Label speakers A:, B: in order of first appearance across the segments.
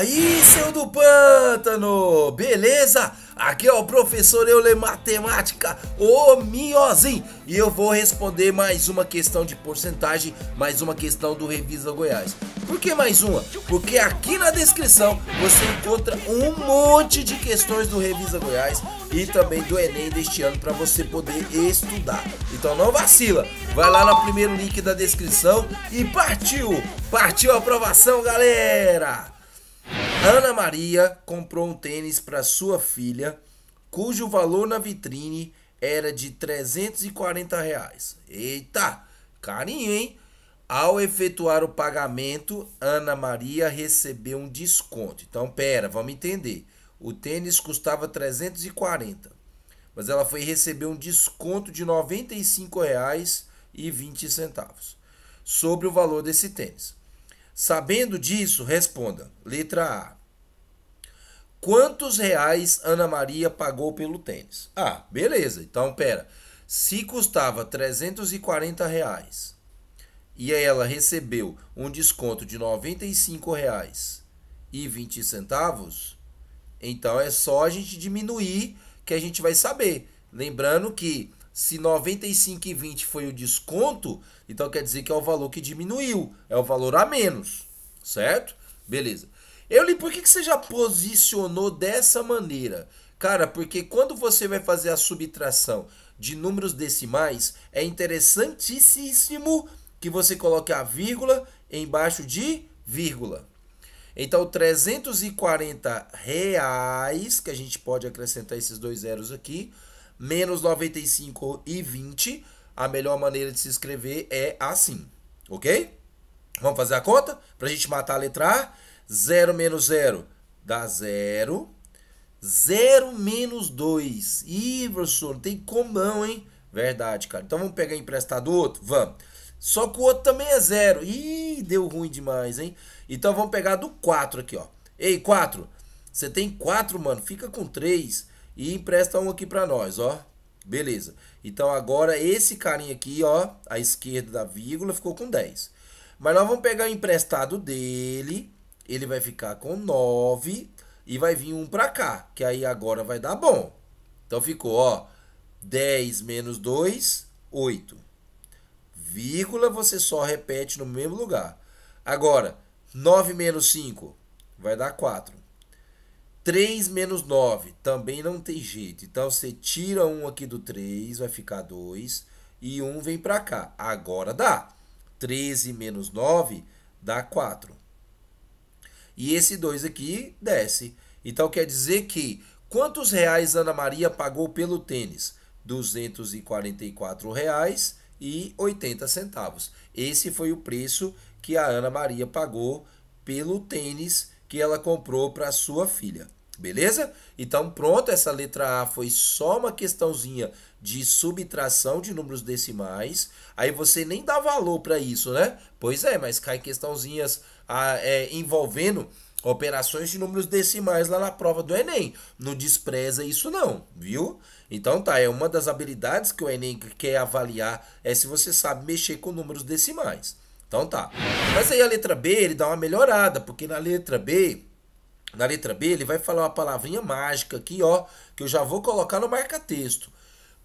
A: aí, seu do pântano? Beleza? Aqui é o professor Euler Matemática, o Miozinho. E eu vou responder mais uma questão de porcentagem, mais uma questão do Revisa Goiás. Por que mais uma? Porque aqui na descrição você encontra um monte de questões do Revisa Goiás e também do Enem deste ano para você poder estudar. Então não vacila, vai lá no primeiro link da descrição e partiu! Partiu a aprovação, galera! Ana Maria comprou um tênis para sua filha, cujo valor na vitrine era de 340 reais. Eita, carinho, hein? Ao efetuar o pagamento, Ana Maria recebeu um desconto. Então, pera, vamos entender. O tênis custava 340, mas ela foi receber um desconto de R$ 95,20 sobre o valor desse tênis. Sabendo disso, responda. Letra A. Quantos reais Ana Maria pagou pelo tênis? Ah, beleza. Então, pera. Se custava 340 reais e ela recebeu um desconto de R$ 95,20, e 20 centavos, então é só a gente diminuir que a gente vai saber. Lembrando que se 95,20 foi o desconto, então quer dizer que é o valor que diminuiu, é o valor a menos, certo? Beleza. Eu li, por que, que você já posicionou dessa maneira? Cara, porque quando você vai fazer a subtração de números decimais, é interessantíssimo que você coloque a vírgula embaixo de vírgula. Então, 340 reais, que a gente pode acrescentar esses dois zeros aqui, menos 95 e 20, a melhor maneira de se escrever é assim, ok? Vamos fazer a conta? Para a gente matar a letra A, 0 menos 0 dá 0. 0 menos 2. Ih, professor, não tem como não, hein? Verdade, cara. Então vamos pegar emprestado do outro? Vamos. Só que o outro também é 0. Ih, deu ruim demais, hein? Então vamos pegar do 4 aqui, ó. Ei, 4. Você tem 4, mano. Fica com 3. E empresta um aqui para nós, ó. Beleza. Então agora esse carinha aqui, ó, à esquerda da vírgula, ficou com 10. Mas nós vamos pegar o emprestado dele, ele vai ficar com 9 e vai vir um para cá, que aí agora vai dar bom. Então ficou, ó, 10 menos 2, 8. Vírgula, você só repete no mesmo lugar. Agora, 9 menos 5 vai dar 4. 3 menos 9 também não tem jeito. Então você tira um aqui do 3, vai ficar 2. E um vem para cá. Agora dá. 13 menos 9 dá 4. E esse 2 aqui desce. Então quer dizer que quantos reais Ana Maria pagou pelo tênis? R$ 244,80. Esse foi o preço que a Ana Maria pagou pelo tênis que ela comprou para sua filha. Beleza? Então pronto, essa letra A foi só uma questãozinha de subtração de números decimais. Aí você nem dá valor para isso, né? Pois é, mas cai questãozinhas ah, é, envolvendo operações de números decimais lá na prova do Enem. Não despreza isso não, viu? Então tá, é uma das habilidades que o Enem quer avaliar é se você sabe mexer com números decimais. Então tá. Mas aí a letra B, ele dá uma melhorada, porque na letra B, na letra B, ele vai falar uma palavrinha mágica aqui, ó, que eu já vou colocar no marca-texto.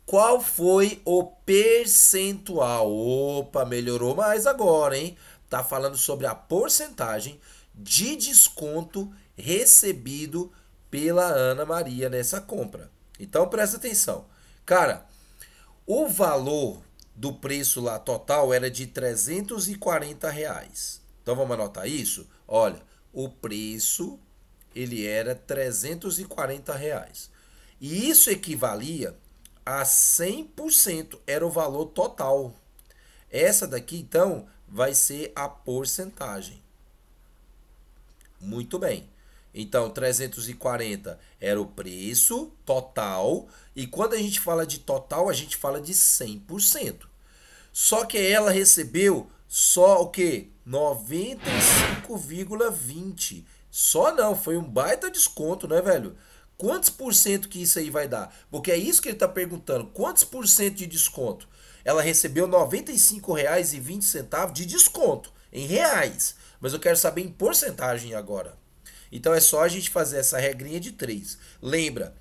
A: Qual foi o percentual? Opa, melhorou mais agora, hein? Tá falando sobre a porcentagem de desconto recebido pela Ana Maria nessa compra. Então presta atenção. Cara, o valor do preço lá total era de 340 reais. Então vamos anotar isso? Olha, o preço ele era 340 reais. E isso equivalia a 100%, era o valor total. Essa daqui, então, vai ser a porcentagem. Muito bem. Então, 340 era o preço total. E quando a gente fala de total, a gente fala de 100%. Só que ela recebeu só o que? 95,20. Só não, foi um baita desconto, né, velho? Quantos por cento que isso aí vai dar? Porque é isso que ele está perguntando. Quantos por cento de desconto? Ela recebeu R$ 95,20 de desconto em reais. Mas eu quero saber em porcentagem agora. Então é só a gente fazer essa regrinha de três. Lembra,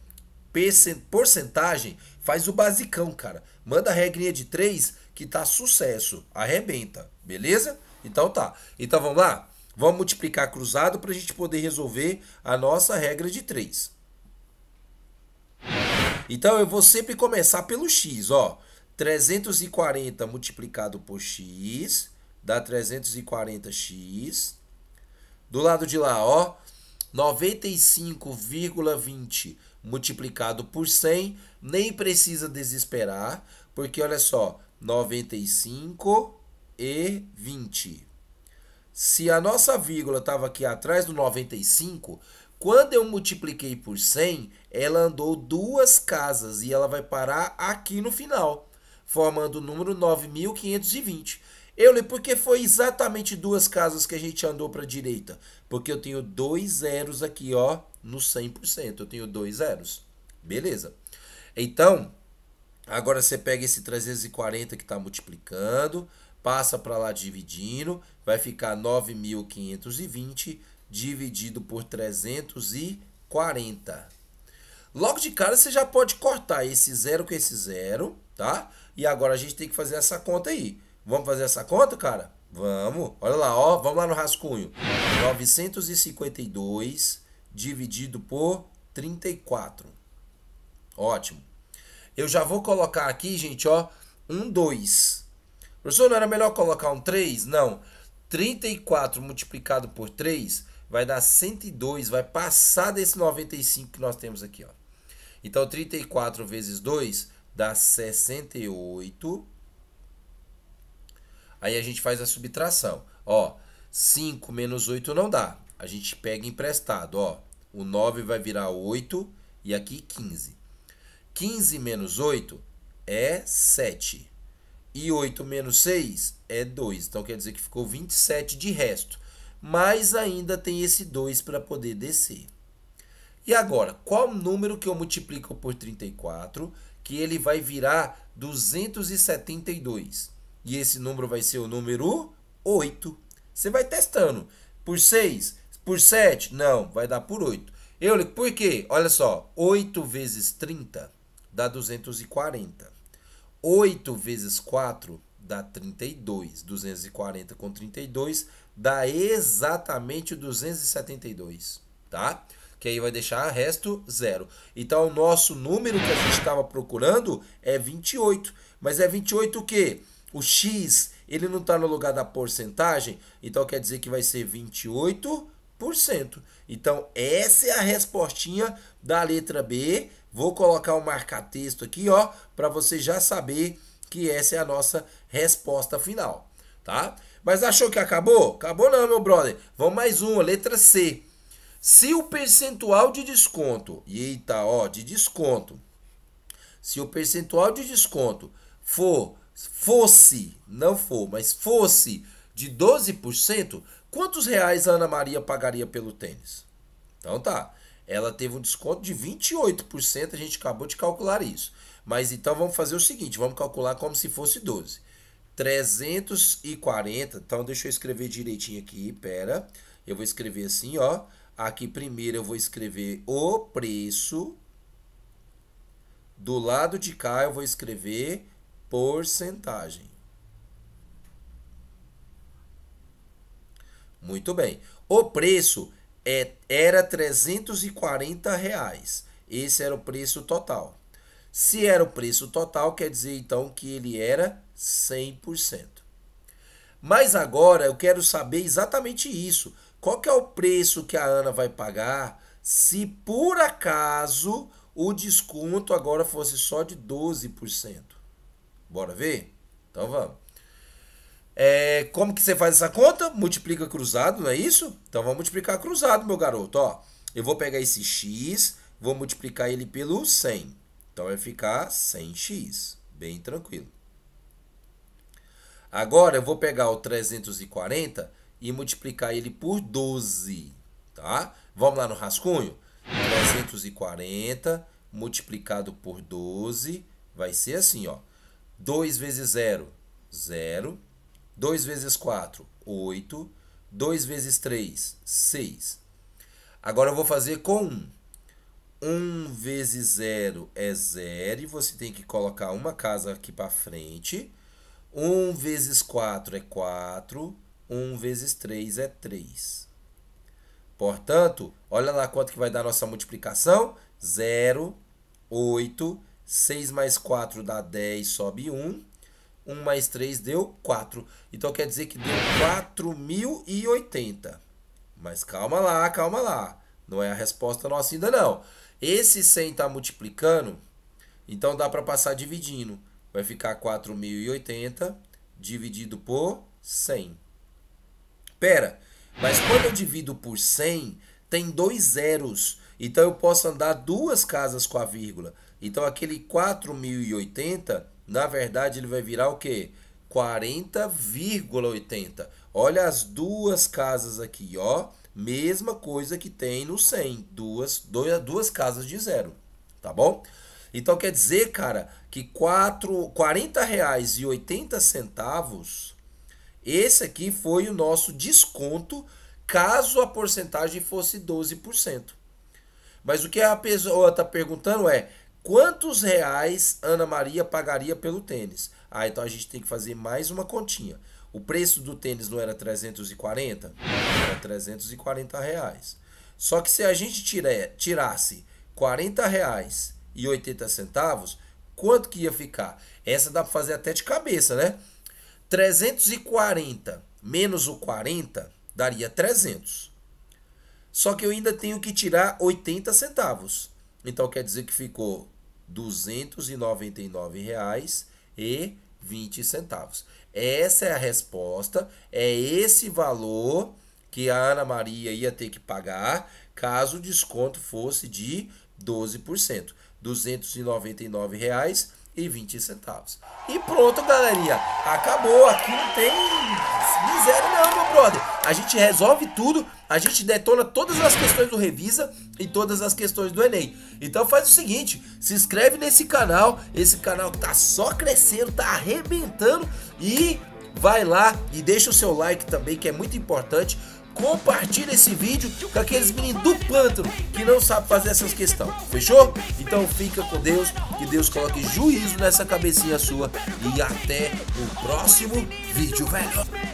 A: porcentagem faz o basicão, cara. Manda a regrinha de três que tá sucesso. Arrebenta, beleza? Então tá. Então vamos lá? Vamos multiplicar cruzado para a gente poder resolver a nossa regra de 3. Então eu vou sempre começar pelo x, ó. 340 multiplicado por x dá 340x. Do lado de lá, ó, 95,20 multiplicado por 100, nem precisa desesperar, porque olha só, 95 e 20. Se a nossa vírgula estava aqui atrás do 95, quando eu multipliquei por 100, ela andou duas casas e ela vai parar aqui no final, formando o número 9520. Euler, porque foi exatamente duas casas que a gente andou para a direita? Porque eu tenho dois zeros aqui, ó, no 100%. Eu tenho dois zeros. Beleza. Então, agora você pega esse 340 que está multiplicando, passa para lá dividindo, vai ficar 9.520 dividido por 340. Logo de cara você já pode cortar esse zero com esse zero, tá? E agora a gente tem que fazer essa conta aí. Vamos fazer essa conta, cara? Vamos. Olha lá, ó, vamos lá no rascunho. 952 dividido por 34. Ótimo. Eu já vou colocar aqui, gente, ó, um 2. Professor, não era melhor colocar um 3? Não. 34 multiplicado por 3 vai dar 102, vai passar desse 95 que nós temos aqui, ó. Então, 34 vezes 2 dá 68 Aí a gente faz a subtração. Ó, 5 menos 8 não dá. A gente pega emprestado, ó. O 9 vai virar 8 e aqui 15. 15 menos 8 é 7. E 8 menos 6 é 2. Então quer dizer que ficou 27 de resto. Mas ainda tem esse 2 para poder descer. E agora, qual número que eu multiplico por 34 que ele vai virar 272? E esse número vai ser o número 8. Você vai testando. Por 6? Por 7? Não, vai dar por 8. Euler, por quê? Olha só, 8 vezes 30 dá 240. 8 vezes 4 dá 32. 240 com 32 dá exatamente 272, tá? Que aí vai deixar resto zero. Então, o nosso número que a gente estava procurando é 28. Mas é 28 o quê? O X, ele não está no lugar da porcentagem, então quer dizer que vai ser 28%. Então, essa é a respostinha da letra B. Vou colocar o um marca-texto aqui, ó, para você já saber que essa é a nossa resposta final, tá? Mas achou que acabou? Acabou não, meu brother. Vamos mais uma, letra C. Se o percentual de desconto, eita, ó, de desconto. Se o percentual de desconto for fosse, não for, mas fosse de 12%, quantos reais a Ana Maria pagaria pelo tênis? Então tá. Ela teve um desconto de 28%, a gente acabou de calcular isso. Mas então vamos fazer o seguinte, vamos calcular como se fosse 12. 340, então deixa eu escrever direitinho aqui, pera. Eu vou escrever assim, ó. Aqui primeiro eu vou escrever o preço. Do lado de cá eu vou escrever porcentagem. Muito bem. O preço é, era 340 reais. Esse era o preço total. Se era o preço total, quer dizer então que ele era 100%. Mas agora eu quero saber exatamente isso. Qual que é o preço que a Ana vai pagar se por acaso o desconto agora fosse só de 12%? Bora ver? Então vamos. É, como que você faz essa conta? Multiplica cruzado, não é isso? Então vamos multiplicar cruzado, meu garoto. Ó, eu vou pegar esse x, vou multiplicar ele pelo 100. Então vai ficar 100x, bem tranquilo. Agora eu vou pegar o 340 e multiplicar ele por 12, tá? Vamos lá no rascunho? 340 multiplicado por 12 vai ser assim, ó. 2 vezes 0, 0. 2 vezes 4, 8. 2 vezes 3, 6. Agora eu vou fazer com 1. 1 vezes 0 é 0 e você tem que colocar uma casa aqui para frente. 1 vezes 4 é 4. 1 vezes 3 é 3. Portanto, olha lá quanto que vai dar a nossa multiplicação. 0, 8, 6 mais 4 dá 10, sobe 1. 1 mais 3 deu 4. Então quer dizer que deu 4.080. Mas calma lá, calma lá. Não é a resposta nossa ainda não. Esse 100 está multiplicando, então dá para passar dividindo. Vai ficar 4.080 dividido por 100. Pera, mas quando eu divido por 100, tem dois zeros. Então eu posso andar duas casas com a vírgula. Então aquele 4080, na verdade, ele vai virar o quê? 40,80. Olha as duas casas aqui, ó. Mesma coisa que tem no 100, duas, dois, duas casas de zero, tá bom? Então quer dizer, cara, que quatro, 40 reais e centavos, esse aqui foi o nosso desconto caso a porcentagem fosse 12%. Mas o que a pessoa está perguntando é, quantos reais Ana Maria pagaria pelo tênis? Ah, então a gente tem que fazer mais uma continha. O preço do tênis não era 340? Era 340 reais. Só que se a gente tirar tirasse 40 reais e 80 centavos, quanto que ia ficar? Essa dá para fazer até de cabeça, né? 340 menos o 40 daria 300. Só que eu ainda tenho que tirar 80 centavos. Então quer dizer que ficou R$ 299,20. Essa é a resposta, é esse valor que a Ana Maria ia ter que pagar caso o desconto fosse de 12%, R$ 299,20. E pronto, galerinha, acabou, aqui não tem miséria não, meu brother a gente resolve tudo, a gente detona todas as questões do Revisa e todas as questões do Enem. Então faz o seguinte, se inscreve nesse canal, esse canal tá só crescendo, tá arrebentando e vai lá e deixa o seu like também, que é muito importante. Compartilha esse vídeo com aqueles meninos do pântano que não sabem fazer essas questões, fechou? Então fica com Deus, que Deus coloque juízo nessa cabecinha sua e até o próximo vídeo, velho.